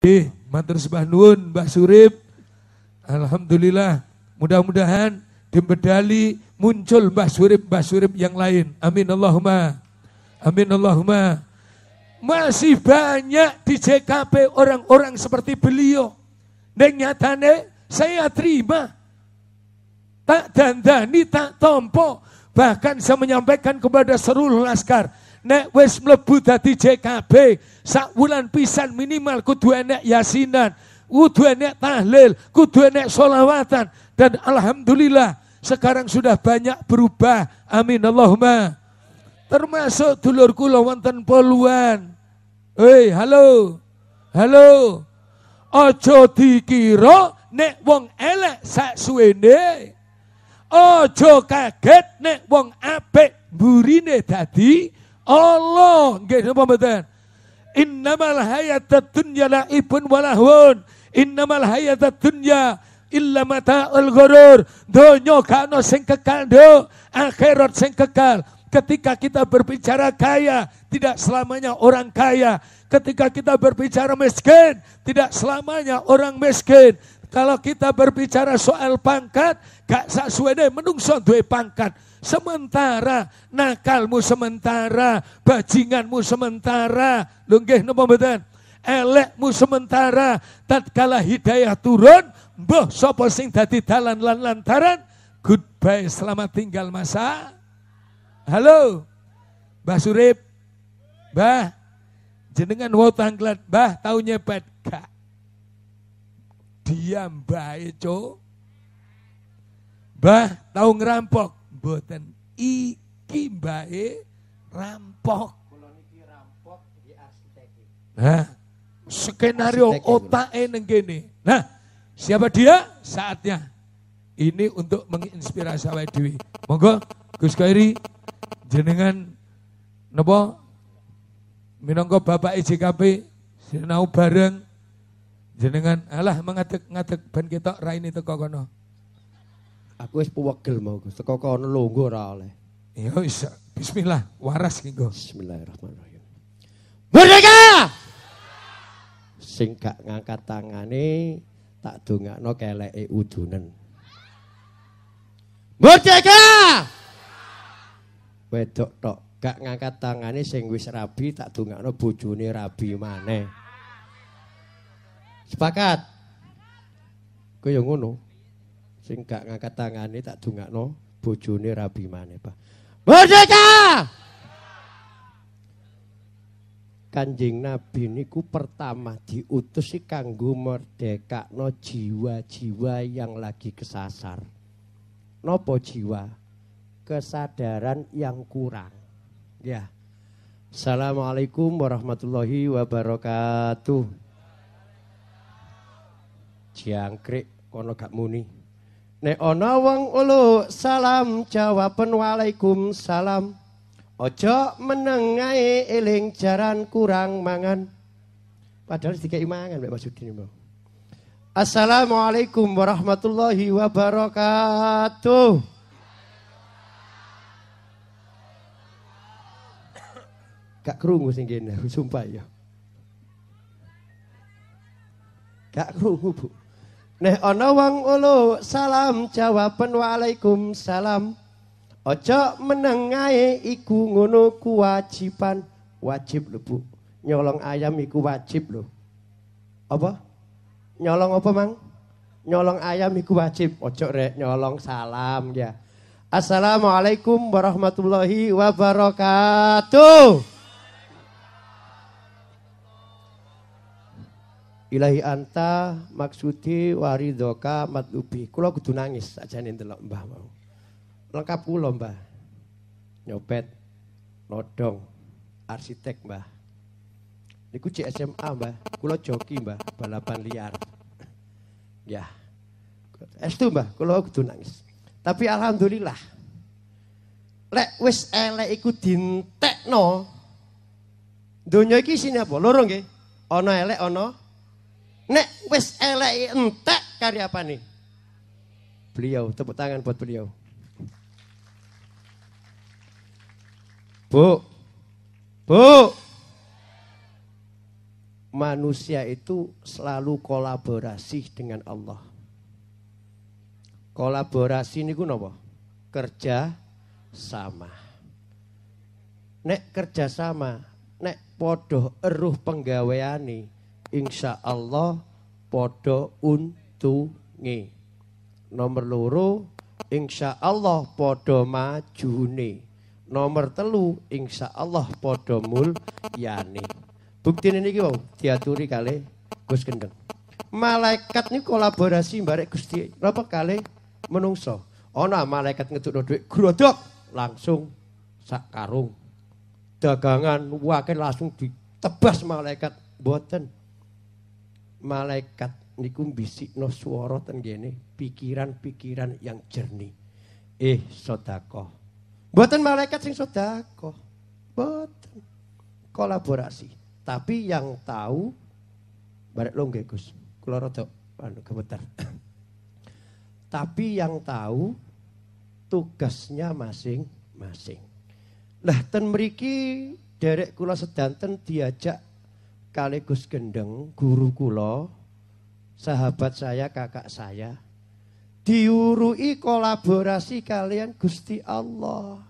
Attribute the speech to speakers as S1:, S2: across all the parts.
S1: Eh, matur sebah nuwun mbak Surip. Alhamdulillah, mudah-mudahan dibedali muncul mbak Surip, mbak Surip yang lain. Amin Allahumma. Amin Allahumma. Masih banyak di JKP orang-orang seperti beliau. Dan nyatane saya terima. Tak dandani, tak tompo. Bahkan saya menyampaikan kepada seluruh laskar nek wis mlebu dadi JKB sak wulan pisan minimal kudu enek yasinan kudu enek tahlil kudu enek solawatan dan alhamdulillah sekarang sudah banyak berubah amin Allahumma termasuk dulur kula wonten poluan hei halo halo ojo dikira nek wong elek sak suwene Ojo kaget nek wong apik burine dadi Allah nggih napa mboten innamal hayatad dunya laibun wa innamal hayatad dunya illa mataul ghurur donya kano sing kekal do akhirat sing kekal Ketika kita berbicara kaya, tidak selamanya orang kaya. Ketika kita berbicara miskin, tidak selamanya orang miskin. Kalau kita berbicara soal pangkat, gak deh menungso duwe pangkat sementara, nakalmu sementara, bajinganmu sementara. Lunggih nopo mboten? Elekmu sementara, tatkala hidayah turun, mbah sapa sing dadi dalan lan lantaran, goodbye selamat tinggal masa. Halo. Mbah Surip. Mbah, jenengan wau tanglet, Mbah tau nyepet gak? Diam bae, Cuk. Mbah tau ngerampok mboten iki mbae rampok. rampok nah, skenario otak neng gini. Nah, siapa dia? Saatnya. Ini untuk menginspirasi awake dhewe. Monggo Gus Kairi jenengan nopo? minangka Bapak IJKP e sinau bareng jenengan alah mengatek ngadek ben ketok raine teko kono.
S2: Aku wis puwegel mau Gus. Teko kono longgo ora oleh. Ya wis iya.
S1: bismillah waras
S2: Gus. Bismillahirrahmanirrahim. Merdeka! Sing ngangkat tangan tangane tak no dongakno keleke udunen. Merdeka! Wedok tok gak ngangkat tangan sing wis rabi tak dongakno bojone rabi maneh. Sepakat? yang ngono. Sing gak ngangkat tangane tak dungakno bojone rabi mane, Pak. Merdeka! Kanjeng Nabi niku pertama diutus si kanggo merdekakno jiwa-jiwa yang lagi kesasar. Nopo jiwa? Kesadaran yang kurang. Ya. Assalamualaikum warahmatullahi wabarakatuh. Jangkrik kono gak muni. Nek ana wong ulu salam jawaben walaikum salam. Ojo menengai eling jaran kurang mangan. Padahal dikai mangan Mbak Masudin mau. Assalamualaikum warahmatullahi wabarakatuh. Gak krungu sing sumpah ya. Gak krungu, Bu. Nek ana wong ulu salam jawaban waalaikum salam. Ojo menengae iku ngono kewajiban wajib lho Bu. Nyolong ayam iku wajib lho. Apa? Nyolong apa Mang? Nyolong ayam iku wajib. Ojo rek nyolong salam ya. Assalamualaikum warahmatullahi wabarakatuh. Ilahi anta maksudi waridoka matubi kulo kudu nangis aja nih telok Mbah mau. Lengkap kulo Mbah. Nyopet, nodong, arsitek Mbah. Niku cek SMA Mbah, kulo joki Mbah, balapan liar. ya. es tuh Mbah, kulo kudu nangis. Tapi alhamdulillah. Lek wis elek iku dintekno. Donya iki sini apa? Lorong nggih. Ana elek ono. Nek wis elek entek karya apa nih? Beliau, tepuk tangan buat beliau. Bu, bu, manusia itu selalu kolaborasi dengan Allah. Kolaborasi ini napa? Kerja sama. Nek kerja sama, nek podoh eruh nih InsyaAllah Allah podo untunge nomor loro InsyaAllah Allah podo majune nomor telu InsyaAllah Allah podo mul yani ini kau diaturi kali Gus Gendeng malaikat ini kolaborasi barek Gusti berapa kali menungso ana malaikat ngetuk duit grodok langsung sak karung dagangan wakil langsung ditebas malaikat buatan malaikat niku bisik no suara tenggene pikiran-pikiran yang jernih. Eh sodako. buatan malaikat sing sodako. buatan Kolaborasi. Tapi yang tahu barek lo nggih Gus. Kula anu kebetar. Tapi yang tahu tugasnya masing-masing. Lah ten meriki derek kula sedanten diajak kali Gus Gendeng, guru kula, sahabat saya, kakak saya, diurui kolaborasi kalian Gusti Allah.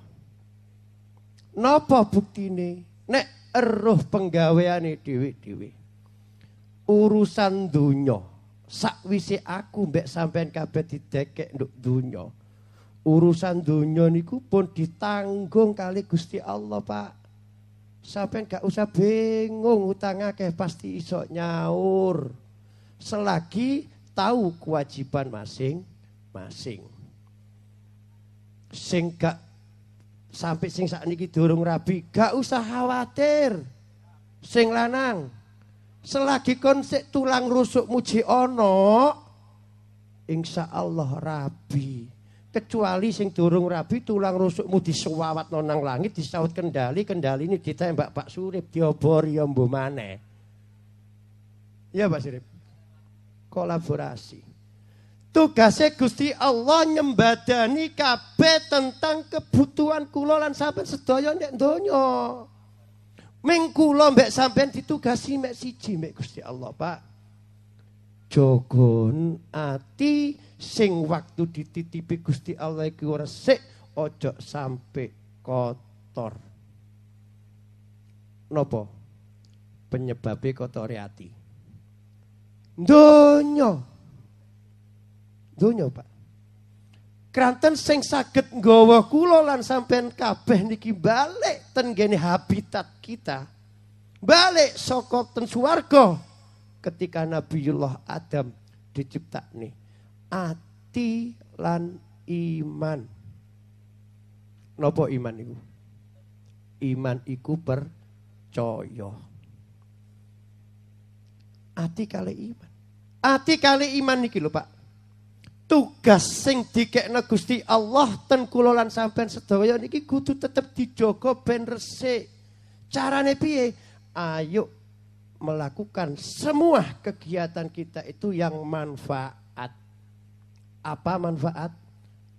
S2: Napa ini? Nek eruh ini diwi-diwi. Urusan dunya. Sakwisi aku mbek sampean kabeh didekek untuk dunyo. Urusan dunyo niku pun ditanggung kali Gusti Allah, Pak. Sampeyan gak usah bingung utang akeh pasti iso nyaur. Selagi tahu kewajiban masing-masing. Sing gak sampai sing ini dorong rabi, gak usah khawatir. Sing lanang, selagi konsep tulang rusuk muji ono, insya Allah rabi kecuali sing durung rabi tulang rusukmu disewawat nonang langit disaut kendali kendali ini kita ditembak Pak Surip diobor ya mbo mana ya Pak Surip kolaborasi tugasnya Gusti Allah nyembadani kabeh tentang kebutuhan kulolan sampai sedoyo sedaya nek donya Ming kula mbek sampean ditugasi mek siji mek Gusti Allah Pak jogon ati sing waktu dititipi Gusti Allah iki ora ojo sampai kotor. Nopo? Penyebabnya kotoriati, hati. Donyo. Donyo, Pak. Kranten sing sakit nggawa kula lan sampean kabeh niki balik ten gene habitat kita. Balik saka ten swarga ketika Nabiullah Adam nih ati lan iman. Nopo iman iku? Iman iku percaya. Ati kali iman. Ati kali iman iki lho Pak. Tugas sing dikekno Gusti Allah ten kula lan sampean sedaya niki kudu tetep dijogo ben resik. Carane piye? Ayo melakukan semua kegiatan kita itu yang manfaat apa manfaat?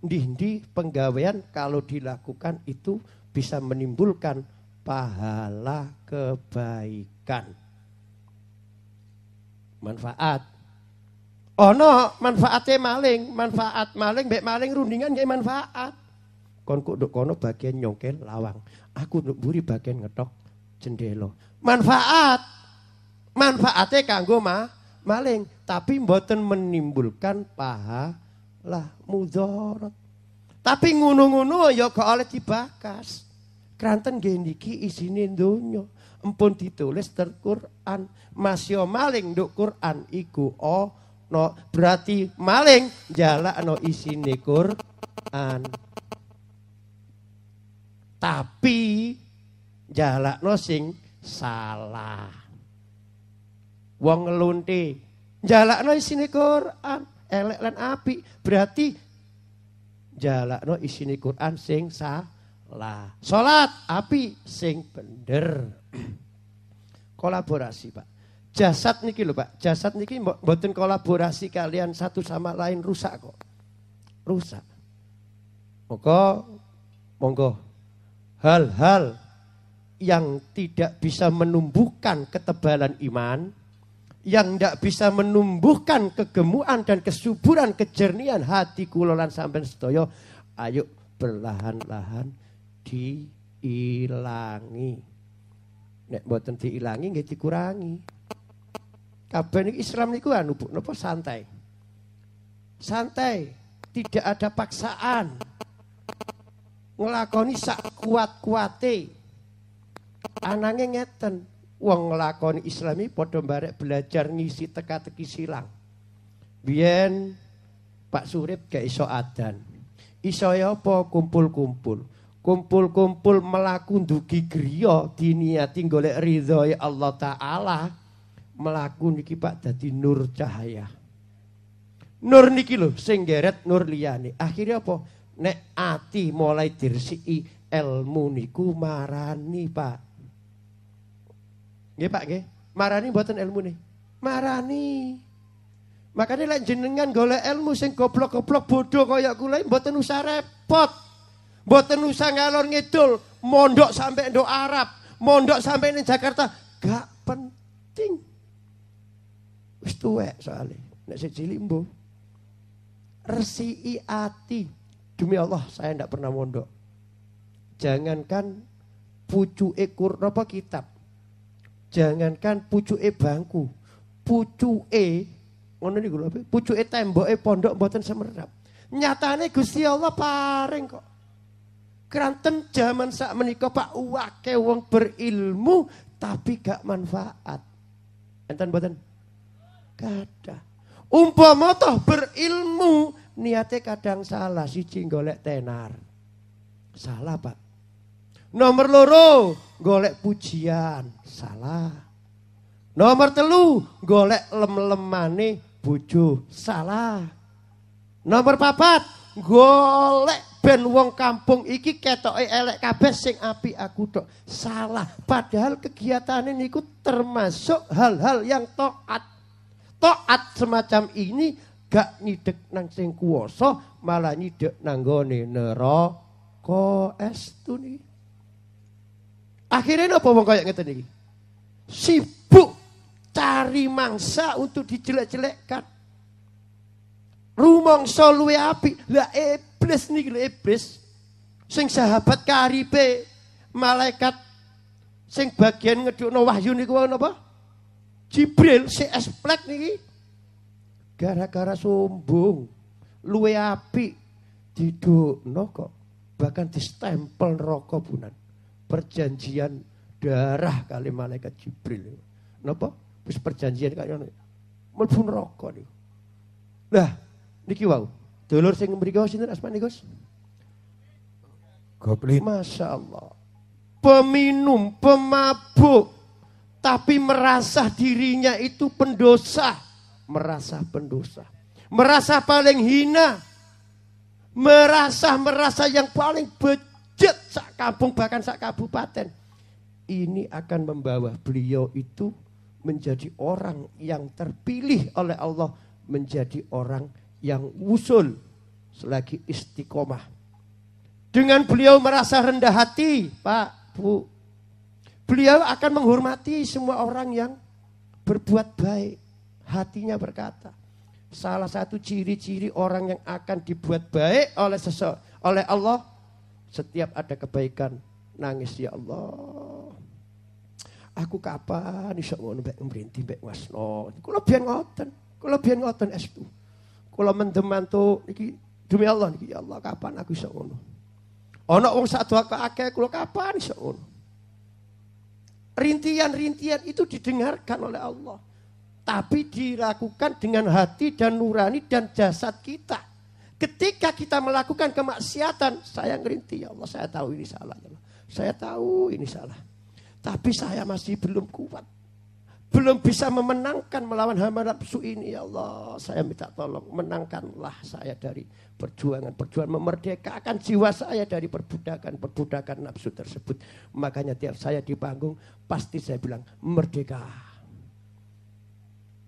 S2: ndi penggawean kalau dilakukan itu bisa menimbulkan pahala kebaikan. Manfaat. Oh no, manfaatnya maling, manfaat maling, baik maling rundingan gak manfaat. Kon kok kono bagian nyongkel lawang, aku nuk buri bagian ngetok jendelo. Manfaat, manfaatnya kanggo mah maling, tapi mboten menimbulkan paha lah mudorot. Tapi ngunu-ngunu ya kok oleh dibakas. Kranten gendiki isini dunyo Empun ditulis terquran. Quran. Masya maling duk Quran iku o. no Berarti maling jala no isini Quran. Tapi no sing salah. Wong ngelunti. isini isine Quran elek lan api. Berarti no isini Quran sing salah. Salat api sing bener. Kolaborasi, Pak. Jasad niki lho, Pak. Jasad niki buatin kolaborasi kalian satu sama lain rusak kok. Rusak. Maka monggo hal-hal yang tidak bisa menumbuhkan ketebalan iman yang tidak bisa menumbuhkan kegemukan dan kesuburan kejernian hati kulolan sampai setoyo ayo perlahan-lahan diilangi nek nanti diilangi nggak dikurangi kabeh Islam niku anu Bu nopo santai santai tidak ada paksaan ngelakoni sak kuat-kuate anangnya ngeten Wong lakon islami padha barek belajar ngisi teka-teki silang. Biyen Pak Surip gak iso adan. Iso ya apa kumpul-kumpul. Kumpul-kumpul melaku dugi griya diniati golek ridhoi ya Allah taala. Melaku niki Pak dadi nur cahaya. Nur niki lho sing geret nur liyane. Akhirnya apa? Nek ati mulai dirsiki ilmu niku marani Pak. Nggih Pak nggih. Marani mboten ilmune. Marani. Makanya lek jenengan golek ilmu sing goblok-goblok bodoh kaya kula buatan usah repot. buatan usah ngalor ngidul, mondok sampai doa Arab, mondok sampai ning Jakarta, gak penting. Wis tuwek soalnya. Nek sik cilik Resi Resiki Demi Allah saya ndak pernah mondok. Jangankan pucuke ekor. apa kitab. Jangankan pucuke bangku, pucuke ngono niku lho, pucuke temboke pondok mboten semerap. Nyatane Gusti Allah paring kok. Keranten zaman saat menika Pak wake wong berilmu tapi gak manfaat. Enten mboten? Kada. Umpama toh berilmu niatnya kadang salah siji golek tenar. Salah, Pak. Nomor loro, golek pujian, salah. Nomor telu, golek lem-lemane bojo, salah. Nomor papat, golek ben wong kampung iki ketoke elek kabeh sing api aku tok. Salah. Padahal kegiatan ini ikut termasuk hal-hal yang toat toat semacam ini gak nyidek nang sing kuoso malah nidek nang gone es tuni Akhirnya apa wong kayak ngeten iki? Sibuk cari mangsa untuk dijelek-jelekkan. rumong luwe api, lah iblis niki lah iblis. Sing sahabat karipe malaikat sing bagian ngedukno wahyu niku napa? Jibril si esplek nih gara-gara sombong luwe api didukno kok bahkan distempel rokok punan perjanjian darah kali malaikat Jibril. Napa? Wis perjanjian kaya ngono. Mlebu neraka niku. Lah, niki wau. Dulur sing mriku sinten asmane, Gus? Goblin. Masya Allah. Peminum, pemabuk, tapi merasa dirinya itu pendosa. Merasa pendosa. Merasa paling hina. Merasa-merasa yang paling becek masjid sak kampung bahkan sak kabupaten. Ini akan membawa beliau itu menjadi orang yang terpilih oleh Allah menjadi orang yang usul selagi istiqomah. Dengan beliau merasa rendah hati, Pak, Bu. Beliau akan menghormati semua orang yang berbuat baik. Hatinya berkata, salah satu ciri-ciri orang yang akan dibuat baik oleh sesuatu, oleh Allah setiap ada kebaikan, nangis ya Allah. Aku kapan iso ngono mbek mrintih mbek wasno. Kula biyen ngoten, kula biyen ngoten estu. Kula mendem mantu iki demi Allah niki ya Allah kapan aku iso ngono. Ana wong sak doa akeh kula kapan iso ngono. Rintian-rintian itu didengarkan oleh Allah. Tapi dilakukan dengan hati dan nurani dan jasad kita Ketika kita melakukan kemaksiatan, saya ngerinti ya Allah, saya tahu ini salah Saya tahu ini salah. Tapi saya masih belum kuat. Belum bisa memenangkan melawan hama nafsu ini ya Allah. Saya minta tolong menangkanlah saya dari perjuangan-perjuangan memerdekakan jiwa saya dari perbudakan-perbudakan nafsu tersebut. Makanya tiap saya di panggung pasti saya bilang merdeka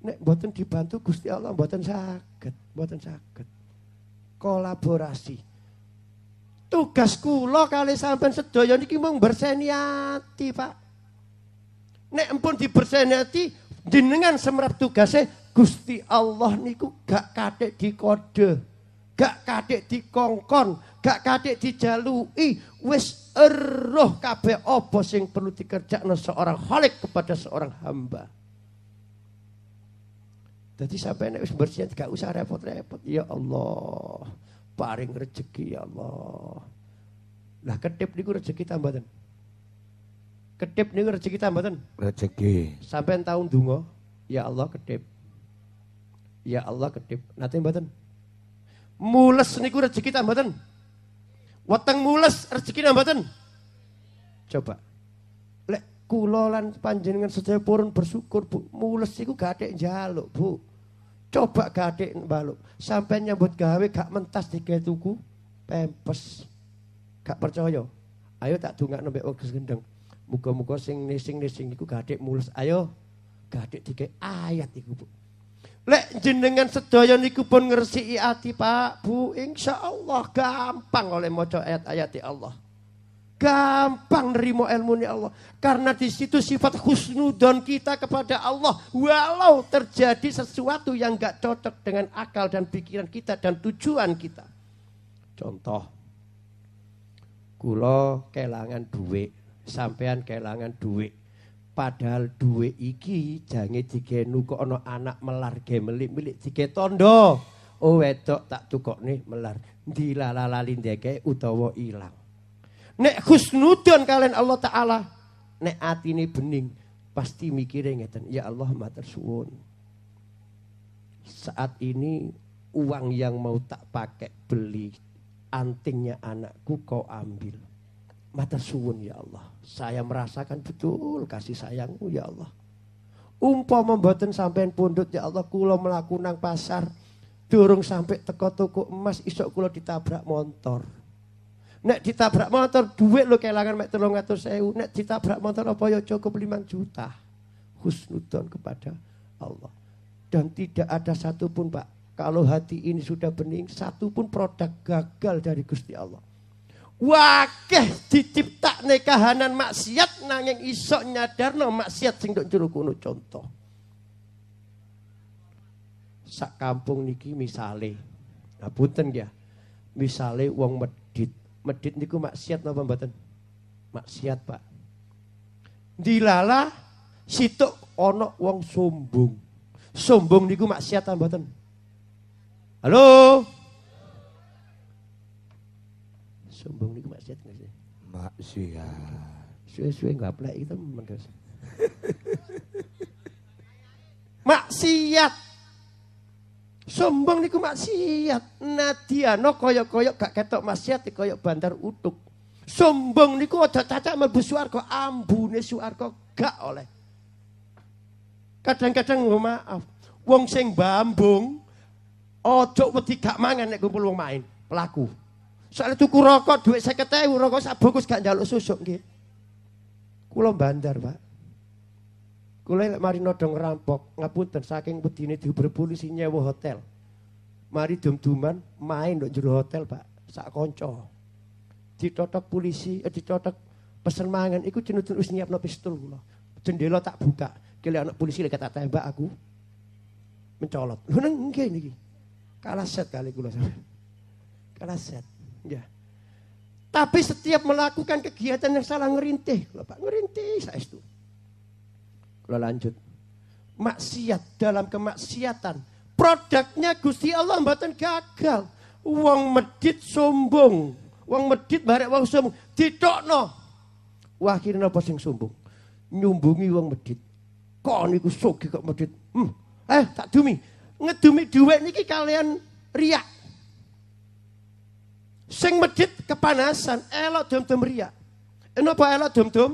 S2: nek buatan dibantu Gusti Allah buatan sakit, buatan sakit kolaborasi. Tugas kula kali sampean sedaya niki mung berseni ati, Pak. Nek empun diberseni ati, jenengan semrep tugase Gusti Allah niku gak kadek dikode, gak kadek dikongkon, gak kadek dijalui, wis eroh kabeh apa sing perlu dikerjakan seorang khalik kepada seorang hamba. Jadi sampai nek bersihnya tidak gak usah repot-repot. Ya Allah, paring rezeki ya Allah. Lah kedip niku rezeki tambatan. Kedip niku rezeki tambatan. Rezeki. Sampai tahun dungo, ya Allah kedip. Ya Allah kedip. Nanti mbatan. Mules niku rezeki tambatan. Weteng mules rezeki tambatan. Coba kula lan panjenengan sedaya purun bersyukur Bu. Mules iku gathik njaluk, Bu. Coba gathik mbaluk. Sampai nyambut gawe gak mentas digawe tuku pempes. Gak percaya. Ayo tak dongakno mbek wong gendeng. Muga-muga sing nising-nising iku gathik mules. Ayo gathik di ayat iku, Bu. Lek jenengan sedaya niku pun ngersi ati Pak, Bu. Insyaallah gampang oleh maca ayat-ayat Allah gampang nerima ilmu ilmunya Allah. Karena di situ sifat husnudon kita kepada Allah. Walau terjadi sesuatu yang gak cocok dengan akal dan pikiran kita dan tujuan kita. Contoh. Kulo kelangan duit. Sampean kelangan duit. Padahal duit iki jange digenu kok ono anak melar gemelik milik melik dige tondo. Oh wedok tak nih melar. dia kayak utawa ilang. Nek husnudon kalian Allah Ta'ala. Nek ini bening. Pasti mikirnya ngeten. Ya Allah matur suwun. Saat ini uang yang mau tak pakai beli antingnya anakku kau ambil. mata suwun ya Allah. Saya merasakan betul kasih sayangmu ya Allah. Umpama membuatkan sampean pundut ya Allah kulo melakukan pasar durung sampai teko toko emas isok kulo ditabrak motor. Nek ditabrak motor duit lo kelangan mek sewu. nek ditabrak motor apa ya cukup lima juta. Husnudon kepada Allah. Dan tidak ada satu pun Pak, kalau hati ini sudah bening, satu pun produk gagal dari Gusti Allah. Wakeh dicipta nekahanan maksiat nanging isok nyadar no maksiat sing dok juru kuno contoh. Sak kampung niki misale. Nah punten ya. Misale uang med- Medit niku maksiat napa mboten? Maksiat, Pak. Dilalah situk ana wong sombong. Sombong niku maksiat ta mboten? Halo? Sombong niku maksiat enggak sih? Maksiat. Suwe-suwe enggak plek kita men, Maksiat Sombong niku maksiat. Nadiano koyok-koyok gak ketok maksiat koyok bandar utuk. Sombong niku aja cacak mlebu swarga, ambune swarga gak oleh. Kadang-kadang oh, maaf, wong sing bambung ojo wedi gak mangan nek kumpul wong main, pelaku. Soalnya tuku rokok duit 50000 rokok sak bungkus gak jaluk susuk nggih. Kulo bandar, Pak. Kula mari nodong rampok, ngapunten saking bedine diuber polisi nyewa hotel. Mari dum-duman main dok juru hotel, Pak. Sak kanca. Ditotok polisi, eh, ditotok pesen mangan iku jenutun wis nyiapno pistol kula. Jendela tak buka. Kile anak polisi lek tak tembak aku. Mencolot. Lho nang nggih niki. Kalah set kali kula sampean. Kalah set. Ya. Tapi setiap melakukan kegiatan yang salah ngerintih, lho Pak, ngerintih saestu. Lo lanjut. Maksiat dalam kemaksiatan. Produknya Gusti Allah mboten gagal. Wong medit sombong. Wong medit barek wong sombong. ditokno, Wah kira napa sing sombong? Nyumbungi wong medit. Kok niku sugih kok medit. Hmm. Eh tak dumi. Ngedumi duit niki kalian riak. Sing medit kepanasan, elok dom-dom riak. Eh, napa elok dom-dom?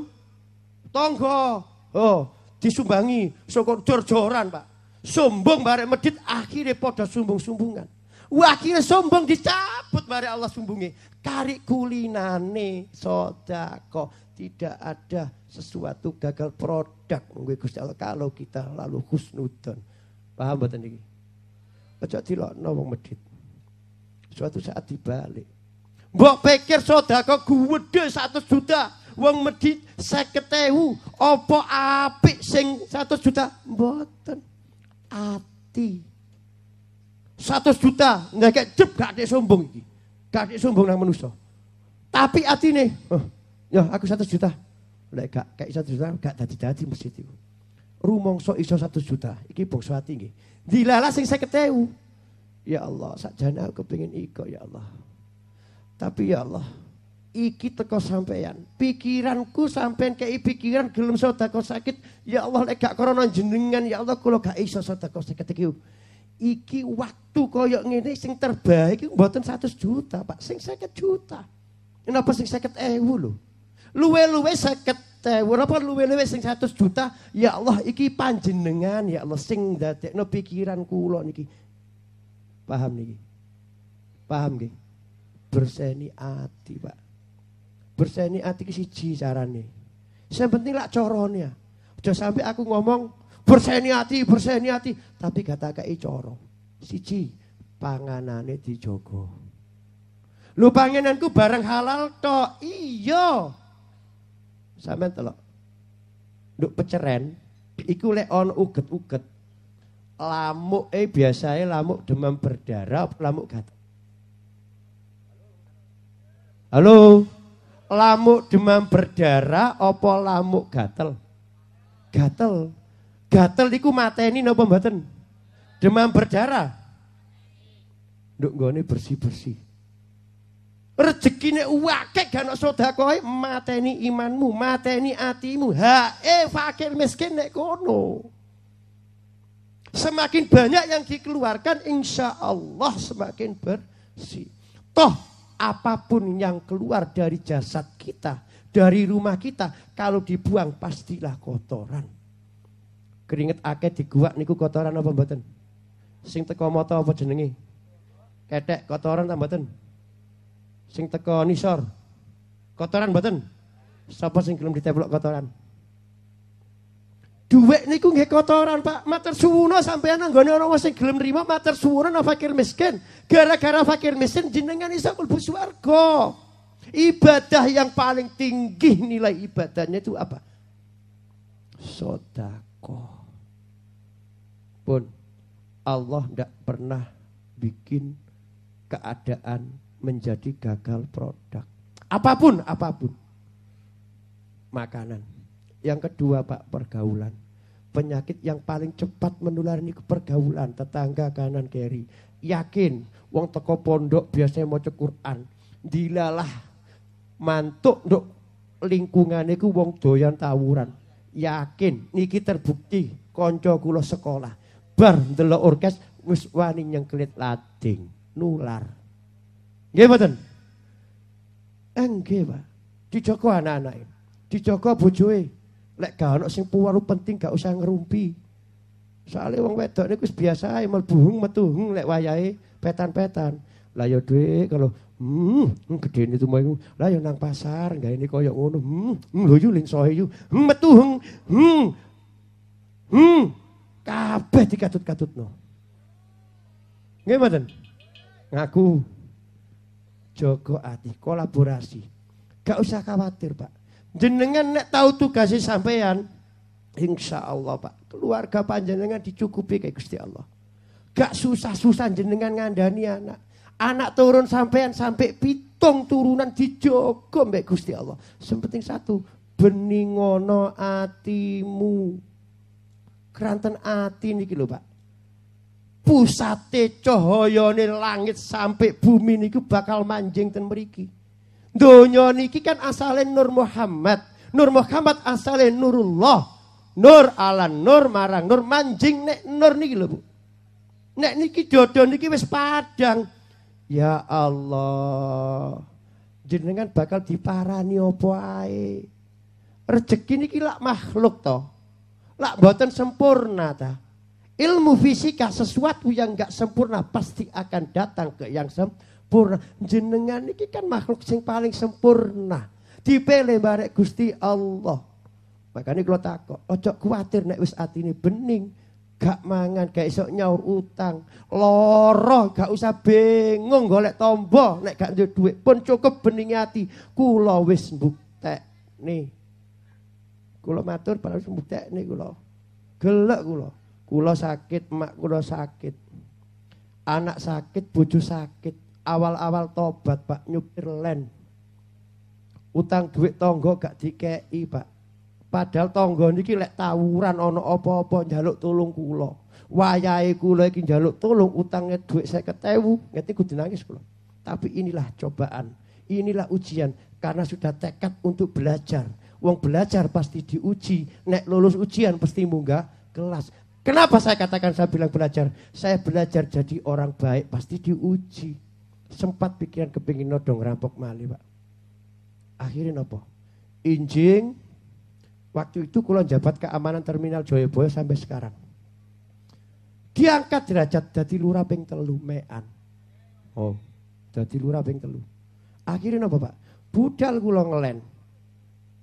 S2: Tonggo. Oh, disumbangi sokor jor-joran pak sombong barek medit akhirnya podo sumbung-sumbungan Wah akhirnya sombong dicabut barek Allah sumbungi kari kulinane sodako tidak ada sesuatu gagal produk gue Gusti Allah kalau kita lalu husnudon paham buatan ini ojo dilokno wong medit suatu saat dibalik Mbok pikir sodako gede 100 juta wong medit seketewu opo apik sing 100 juta mboten ati 100 juta nggak kayak jeb gak ada sombong iki gak ada sombong nang manusia tapi ati nih oh, ya aku 100 juta lek gak kayak 100 juta gak tadi tadi masjid itu rumongso iso 100 juta iki bangsa ati nggih dilala sing seketewu ya Allah sajana aku pengen iko ya Allah tapi ya Allah iki teko sampean. Pikiranku sampean kei pikiran gelem sedekah sakit. Ya Allah lek gak krana jenengan ya Allah kula gak iso sedekah sakit iki. Iki waktu koyok ngene sing terbaik iku mboten 100 juta, Pak. Sing 50 juta. Kenapa sing 50.000 lho? Luwe-luwe 50.000, apa luwe-luwe sing 100 juta? Ya Allah iki panjenengan ya Allah sing dadekno pikiran kula niki. Paham niki? Paham nggih? Berseni ati, Pak berseni ati siji carane. Sing penting lak corone. Aja sampai aku ngomong berseni ati, berseni ati, tapi kata kei coro, Siji, panganane dijogo. Lu pangananku bareng halal to Iya. Sampeyan telok. Nduk peceren iku lek ana uget-uget lamuk eh biasa biasanya lamuk demam berdarah lamuk gatal Halo lamuk demam berdarah apa lamuk gatel? Gatel. Gatel iku mateni napa mboten? Demam berdarah. Nduk nggone bersih-bersih. Rezekine uwake gak ono sedekah mateni imanmu, mateni atimu. Ha eh fakir miskin nek kono. Semakin banyak yang dikeluarkan insya Allah semakin bersih. Toh apapun yang keluar dari jasad kita, dari rumah kita, kalau dibuang pastilah kotoran. Keringet akeh diguak niku kotoran apa mboten? Sing teko mata apa jenenge? Ketek kotoran ta mboten? Sing teko nisor kotoran mboten? Sapa sing gelem diteplok kotoran? Duit niku nggih kotoran, Pak. Matur sampai anak gono orang masih gelem nrimo matur suwono ana fakir miskin. Gara-gara fakir miskin jenengan iso mlebu swarga. Ibadah yang paling tinggi nilai ibadahnya itu apa? Sodako. Pun Allah tidak pernah bikin keadaan menjadi gagal produk. Apapun, apapun. Makanan yang kedua Pak, pergaulan. Penyakit yang paling cepat menular ini pergaulan, tetangga kanan kiri. Yakin, wong teko pondok biasanya mau cek Quran. Dilalah mantuk untuk lingkungan itu wong doyan tawuran. Yakin niki terbukti konco kula sekolah. Bar ndelok orkes wis wani nyengkelit lading, nular. gimana enggak eh, Nggih, Pak. Dijoko anak anak Dijoko bujui Lek gak ono sing puwaru penting gak usah ngerumpi. Soalnya wong wedok niku wis biasa ae mlebu metuhung lek wayahe petan-petan. Lah ya kalau hmm, hmm gedene tuh iku. Lah ya nang pasar gawe ini koyo ngono. Hmm, hmm lho yu linsohe yu. Hmm metuhung. Hmm. Hmm. Kabeh dikatut-katutno. no, gimana? Ngaku. joko ati, kolaborasi. Gak usah khawatir, Pak. Jenengan nek tahu tugasnya sampean, insya Allah Pak, keluarga panjenengan dicukupi kayak Gusti Allah. Gak susah-susah jenengan ngandani anak. Anak turun sampean sampai pitung turunan dijogo mbak Gusti Allah. Sempenting satu, beningono atimu. Keranten ati niki lho Pak. Pusate cahayane langit sampai bumi niku bakal manjing ten mriki. Donya niki kan asale Nur Muhammad. Nur Muhammad asalnya Nurullah. Nur ala nur marang nur manjing nek nur niki lho Bu. Nek niki dodo niki wis padhang. Ya Allah. Jenengan bakal diparani apa ae. Rezeki niki lak makhluk to. Lak boten sempurna ta. Ilmu fisika sesuatu yang enggak sempurna pasti akan datang ke yang sempurna sempurna. Jenengan ini kan makhluk sing paling sempurna. Tipe barek Gusti Allah. Makanya kalau takut, ojo khawatir naik wis ini bening, gak mangan, gak esok nyaur utang, loro, gak usah bingung golek tombo, nek gak ada duit pun cukup bening hati, Kulo wis mbuktek nih. Kulo matur pada wis mbuktek nih kulo. Gelek kulo. Kulo sakit, mak kulo sakit. Anak sakit, bojo sakit awal-awal tobat pak nyupir len utang duit tonggo gak dikei pak padahal tonggo niki lek tawuran ono opo-opo njaluk tolong kulo wayahe kula iki njaluk tolong utangnya duit saya ketewu ngerti kudu nangis kulo tapi inilah cobaan inilah ujian karena sudah tekad untuk belajar Wong belajar pasti diuji, nek lulus ujian pasti munggah kelas. Kenapa saya katakan saya bilang belajar? Saya belajar jadi orang baik pasti diuji sempat pikiran kepingin nodong rampok mali pak akhirnya nopo injing waktu itu kulon jabat keamanan terminal Joyoboyo sampai sekarang diangkat derajat jadi lurah ping telu mean oh jadi lurah ping telu akhirnya nopo pak budal kulon ngelen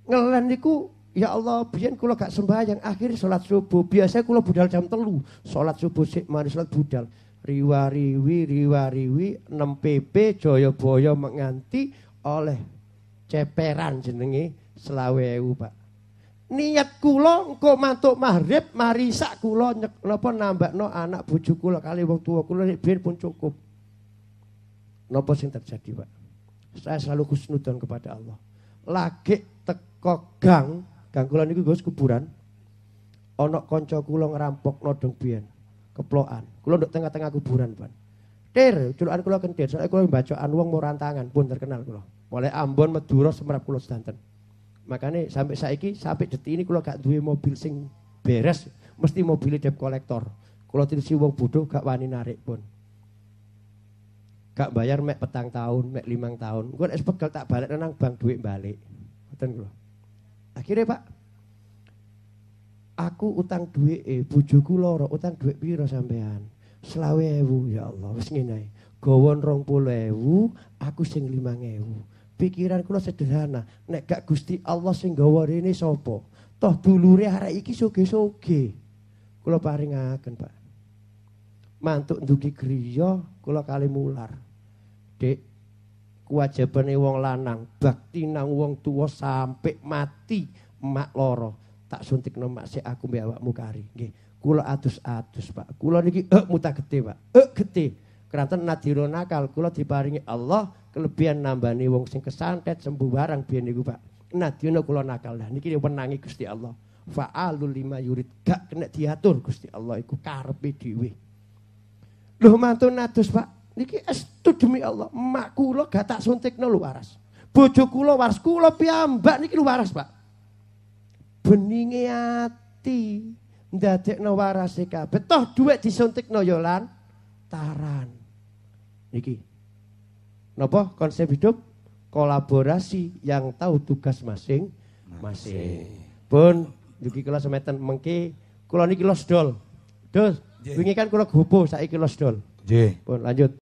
S2: ngelen niku Ya Allah, biar kula gak sembahyang, akhir sholat subuh. Biasanya kula budal jam telu, sholat subuh sih mari sholat budal riwariwi riwariwi 6 PP boyo menganti oleh ceperan jenenge selawe pak niat kula engko mantuk maghrib mari sak kula napa nambakno anak bojo kula kali wong tua kula nek pun cukup napa sing terjadi pak saya selalu kusnudon kepada Allah lagi teko gang gang kula niku Gus kuburan ana kanca kula ngerampok nodong biyen Keploan, kulo nduk tengah-tengah kuburan, Pan. Dir, julukan kulo kentir. soalnya kula mbacokan wong murantangan pun terkenal kulo. Mulai Ambon, Madura, Semarang kulo sedanten. Makanya sampai saiki, sampai detik ini kulo gak duwe mobil sing beres, mesti mobil debt kolektor. Kulo tilsi wong bodoh gak wani narik pun. Gak bayar mek petang tahun, mek limang tahun. Gue es pegal tak balik nang bank duit balik. Ngoten kulo. Akhirnya Pak, aku utang duit e, eh, bujuku loro utang duit piro sampean selawe ewu ya Allah wis ngene gawon rong puluh ewu aku sing lima ewu pikiran kula sederhana nek gak gusti Allah sing gawa rene sapa toh dulure arek iki soge-soge kula paringaken Pak mantuk nduki griya kula kali mular dek kewajibane wong lanang bakti nang wong tua sampe mati mak loro tak suntik nomak si aku mbak awakmu kari. Nggih. Kula atus-atus, Pak. Kula niki eh muta gede, Pak. Eh gede. kerantan nadiro nakal kula diparingi Allah kelebihan nambani wong sing kesantet sembuh barang biar niku, Pak. nadiro kula nakal. Lah niki menangi Gusti Allah. fa'alu lima yurid gak kena diatur Gusti Allah iku karpi diwi Loh mantu nadus, Pak. Niki estu demi Allah, mak kula gak tak suntik lu waras. Bojo kula waras, kula piambak niki lu waras, Pak beninge ati ndadekno warase kabeh. Toh dhuwit disuntikno ya taran. Niki. nopo konsep hidup? Kolaborasi yang tahu tugas masing masing. Pun niki kula semeten mengki kalau niki losdol, dol. Dos, wingi kan kula gopo saiki los dol. Nggih. Pun lanjut.